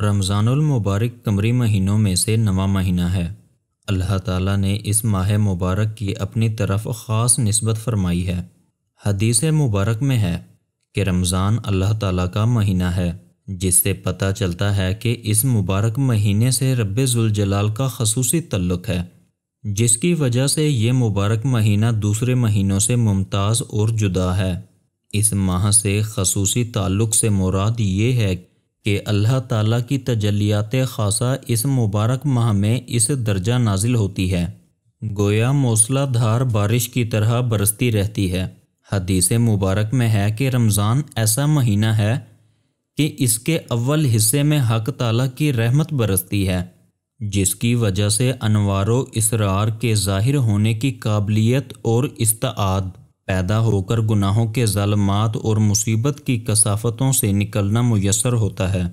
रमज़ानुल मुबारक कमरी महीनों में से नवा महीना है अल्लाह ताला ने इस माह मुबारक की अपनी तरफ ख़ास नस्बत फरमाई है हदीस मुबारक में है कि रमज़ान अल्लाह ताला का महीना है जिससे पता चलता है कि इस मुबारक महीने से रब का खसूसी तल्लक़ है जिसकी वजह से ये मुबारक महीना दूसरे महीनों से मुमताज़ और जुदा है इस माह से खसूसी ताल्लुक़ से मुराद ये है कि अल्लाह ताला की तजलियात खासा इस मुबारक माह में इस दर्जा नाजिल होती है गोया मौसलाधार बारिश की तरह बरसती रहती है हदीस मुबारक में है कि रमज़ान ऐसा महीना है कि इसके अव्वल हिस्से में हक ताला की रहमत बरसती है जिसकी वजह से अनवारो इसरार के ज़ाहिर होने की काबिलियत और इस्ताद पैदा होकर गुनाहों के ज़लमात और मुसीबत की कसाफतों से निकलना मैसर होता है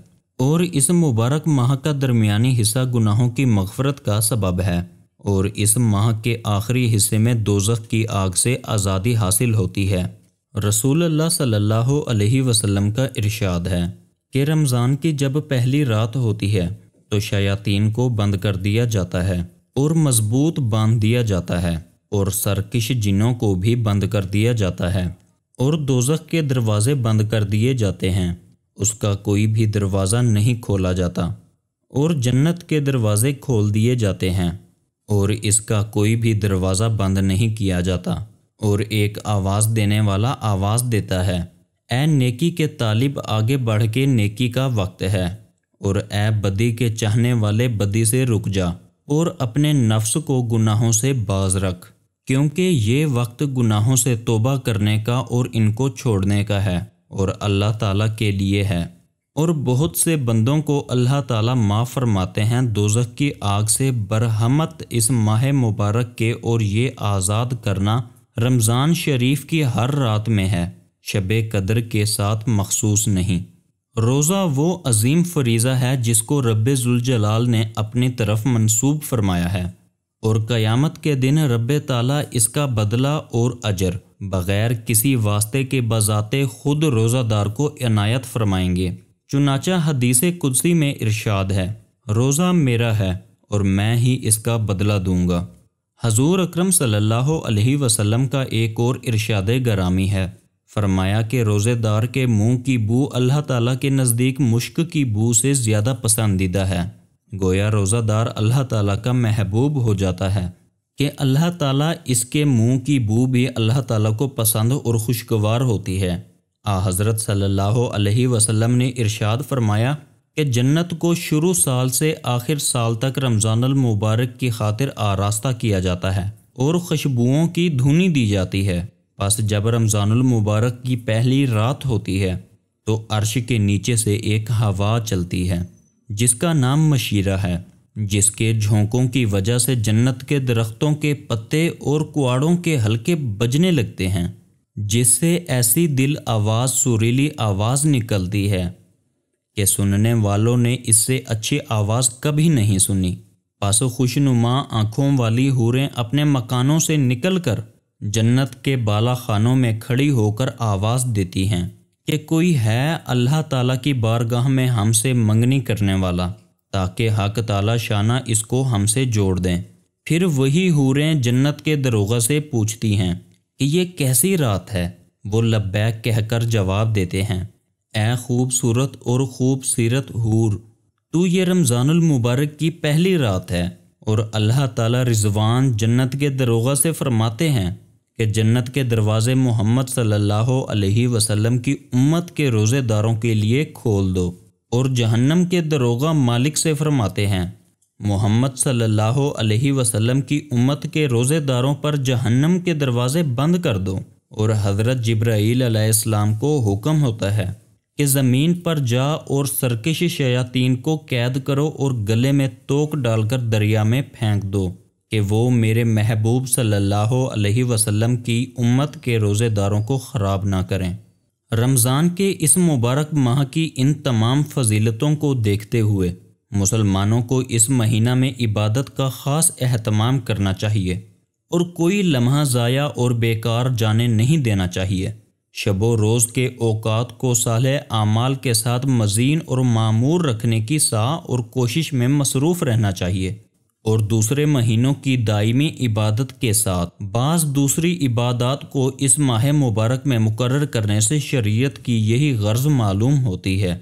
और इस मुबारक माह का दरमियानी हिस्सा गुनाहों की मगफरत का सबब है और इस माह के आखिरी हिस्से में दोजख की आग से आज़ादी हासिल होती है रसूल अल्लाह वसल्लम का इरशाद है कि रमज़ान की जब पहली रात होती है तो शयातीन को बंद कर दिया जाता है और मजबूत बांध दिया जाता है और सरकश जिनों को भी बंद कर दिया जाता है और दोजख के दरवाजे बंद कर दिए जाते हैं उसका कोई भी दरवाज़ा नहीं खोला जाता और जन्नत के दरवाज़े खोल दिए जाते हैं और इसका कोई भी दरवाज़ा बंद नहीं किया जाता और एक आवाज़ देने वाला आवाज़ देता है ए नेकी के तालिब आगे बढ़ के नेकी का वक्त है और ए बदी के चाहने वाले बदी से रुक जा और अपने नफ्स को गुनाहों से बाज रख क्योंकि ये वक्त गुनाहों से तोबा करने का और इनको छोड़ने का है और अल्लाह ताला के लिए है और बहुत से बंदों को अल्लाह ताला माफ़ फरमाते हैं दोजख की आग से बरहमत इस माह मुबारक के और ये आज़ाद करना रमज़ान शरीफ की हर रात में है शब कदर के साथ मखसूस नहीं रोज़ा वो अजीम फरीज़ा है जिसको रब ने अपनी तरफ मंसूब फरमाया है और क़यामत के दिन रब ताला इसका बदला और अजर बग़ैर किसी वास्ते के बजाते खुद रोज़ादार को इनायत फरमाएंगे चुनाचा हदीस कुदसी में इरशाद है रोज़ा मेरा है और मैं ही इसका बदला दूंगा हजूर अक्रम सल्लल्लाहु वसल्लम का एक और इरशाद गरामी है फरमाया कि रोज़ेदार के मुंह की बू अल्लाह ताला के नज़दीक मुश्क की बू से ज़्यादा पसंदीदा है गोया रोज़ादार अल्लाह ताला का महबूब हो जाता है कि अल्लाह ताला इसके मुंह की बू भी अल्लाह ताला को पसंद और खुशगवार होती है आ हज़रत सल्लल्लाहु अलैहि वसल्लम ने इरशाद फरमाया कि जन्नत को शुरू साल से आखिर साल तक रमज़ान मुबारक की खातिर आरास्ता किया जाता है और खुशबुओं की धुनी दी जाती है बस जब रमज़ान मुबारक की पहली रात होती है तो अर्श के नीचे से एक हवा चलती है जिसका नाम मशीरा है जिसके झोंकों की वजह से जन्नत के दरख्तों के पत्ते और कुआड़ों के हल्के बजने लगते हैं जिससे ऐसी दिल आवाज़ सुरीली आवाज़ निकलती है कि सुनने वालों ने इससे अच्छी आवाज़ कभी नहीं सुनी पास खुशनुमा आँखों वाली हूरें अपने मकानों से निकलकर जन्नत के बाला खानों में खड़ी होकर आवाज़ देती हैं कि कोई है अल्लाह ताला की बारगाह में हमसे मंगनी करने वाला ताकि हक ताला शाना इसको हमसे जोड़ दें फिर वही हूरें जन्नत के दरोगा से पूछती हैं कि ये कैसी रात है वो लब्बैक कहकर जवाब देते हैं ए खूबसूरत और खूबसूरत हूर तू ये रमज़ानुल मुबारक की पहली रात है और अल्लाह ताला रिजवान जन्नत के दरोगा से फरमाते हैं कि जन्नत के दरवाज़े मोहम्मद सल्लल्लाहु अलैहि वसल्लम की उम्मत के रोज़ेदारों के लिए खोल दो और जहन्नम के दरोगा मालिक से फरमाते हैं मोहम्मद सल्लल्लाहु अलैहि वसल्लम की उम्मत के रोज़ेदारों पर जहन्नम के दरवाज़े बंद कर दो और हज़रत जब्राईल अलैहिस्सलाम को हुक्म होता है कि ज़मीन पर जा और सरकश शयातीन को कैद करो और गले में तोक डालकर दरिया में फेंक दो कि वो मेरे महबूब सल्लल्लाहु अलैहि वसल्लम की उम्मत के रोज़ेदारों को ख़राब ना करें रमज़ान के इस मुबारक माह की इन तमाम फजीलतों को देखते हुए मुसलमानों को इस महीना में इबादत का ख़ास अहतमाम करना चाहिए और कोई लम्हा ज़ाया और बेकार जाने नहीं देना चाहिए शबो रोज़ के औकात को साल आमाल के साथ मजीन और मामूर रखने की सा और कोशिश में मसरूफ़ रहना चाहिए और दूसरे महीनों की दायमी इबादत के साथ बाज़ दूसरी इबादत को इस माह मुबारक में मुकर करने से शरीयत की यही गर्ज मालूम होती है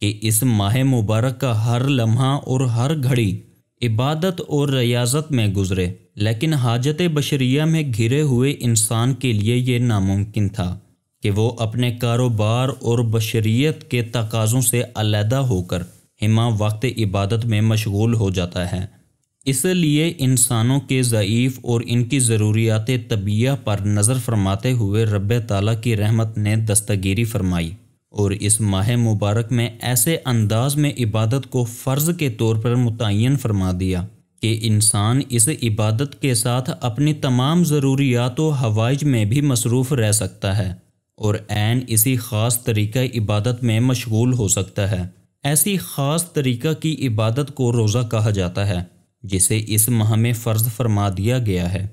कि इस माह मुबारक का हर लम्हा और हर घड़ी इबादत और रियाजत में गुजरे लेकिन हाजत बशरिया में घिरे हुए इंसान के लिए ये नामुमकिन था कि वो अपने कारोबार और बशरीत के तकाज़ों से अलहदा होकर हिमा वक्त इबादत में मशगूल हो जाता है इसलिए इंसानों के ज़यीफ़ और इनकी ज़रूरियात तबिया पर नज़र फरमाते हुए रब ताला की रहमत ने दस्तगीरी फरमाई और इस माह मुबारक में ऐसे अंदाज में इबादत को फ़र्ज़ के तौर पर मुतन फरमा दिया कि इंसान इस इबादत के साथ अपनी तमाम ज़रूरियात हवाइज में भी मसरूफ़ रह सकता है और एन इसी ख़ास तरीक़ा इबादत में मशगूल हो सकता है ऐसी ख़ास तरीक़ा की इबादत को रोज़ा कहा जाता है जिसे इस माह में फ़र्ज फरमा दिया गया है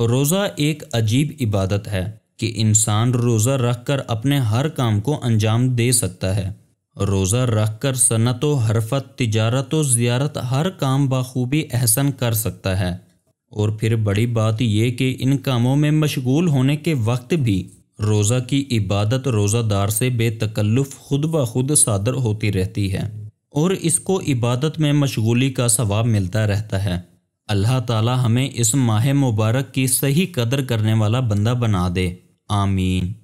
रोज़ा एक अजीब इबादत है कि इंसान रोज़ा रख कर अपने हर काम को अंजाम दे सकता है रोज़ा रख कर सनत हरफत तजारत व ज़ियारत हर काम बखूबी अहसन कर सकता है और फिर बड़ी बात यह कि इन कामों में मशगूल होने के वक्त भी रोज़ा की इबादत रोज़ादार से बेतकल्लुफ़ खुद ब खुद सादर होती रहती है और इसको इबादत में मशगूली का सवाब मिलता रहता है अल्लाह ताला हमें इस माह मुबारक की सही कदर करने वाला बंदा बना दे आमीन